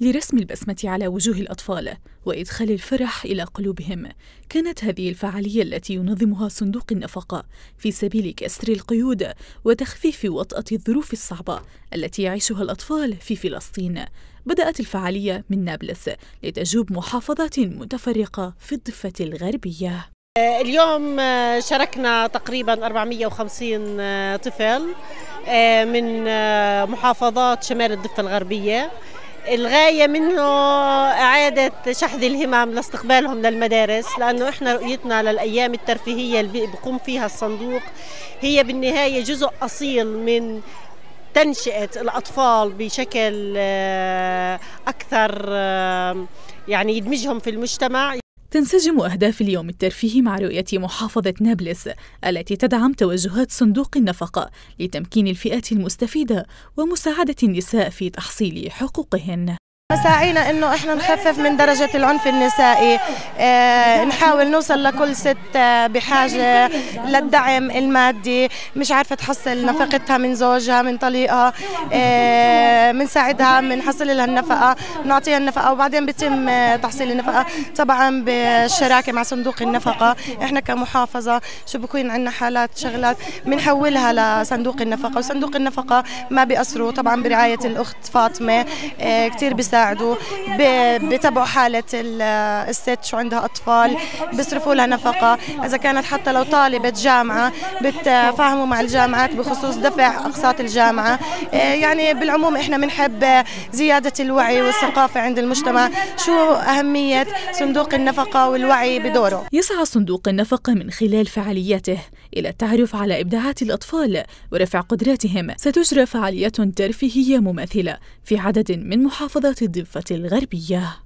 لرسم البسمة على وجوه الأطفال وإدخال الفرح إلى قلوبهم، كانت هذه الفعالية التي ينظمها صندوق النفقة في سبيل كسر القيود وتخفيف وطأة الظروف الصعبة التي يعيشها الأطفال في فلسطين. بدأت الفعالية من نابلس لتجوب محافظات متفرقة في الضفة الغربية. آه، اليوم آه، شاركنا تقريبا 450 آه، طفل من محافظات شمال الضفة الغربية الغاية منه إعادة شحذ الهمم لاستقبالهم للمدارس لأنه إحنا رؤيتنا للأيام الترفيهية اللي بيقوم فيها الصندوق هي بالنهاية جزء أصيل من تنشئة الأطفال بشكل آه، أكثر آه، يعني يدمجهم في المجتمع تنسجم أهداف اليوم الترفيهي مع رؤية محافظة نابلس التي تدعم توجهات صندوق النفقة لتمكين الفئات المستفيدة ومساعدة النساء في تحصيل حقوقهن مساعينا انه احنا نخفف من درجة العنف النسائي اه نحاول نوصل لكل ست آه، بحاجة للدعم المادي مش عارفة تحصل نفقتها من زوجها من طليقها بنساعدها اه بنحصل لها النفقة بنعطيها النفقة وبعدين بيتم آه، تحصيل النفقة طبعا بالشراكة مع صندوق النفقة احنا كمحافظة شو بكون عندنا حالات شغلات بنحولها لصندوق النفقة وصندوق النفقة ما بيأثروا طبعا برعاية الأخت فاطمة اه كثير بيساعد بيساعدوا بتابعوا حالة الست شو عندها أطفال بيصرفوا لها نفقة إذا كانت حتى لو طالبة جامعة بتفاهموا مع الجامعات بخصوص دفع أقساط الجامعة إيه، يعني بالعموم إحنا بنحب زيادة الوعي والثقافة عند المجتمع شو أهمية صندوق النفقة والوعي بدوره يسعى صندوق النفقة من خلال فعالياته إلى التعرف على إبداعات الأطفال ورفع قدراتهم ستجرى فعاليات ترفيهية مماثلة في عدد من محافظات الضفة الغربية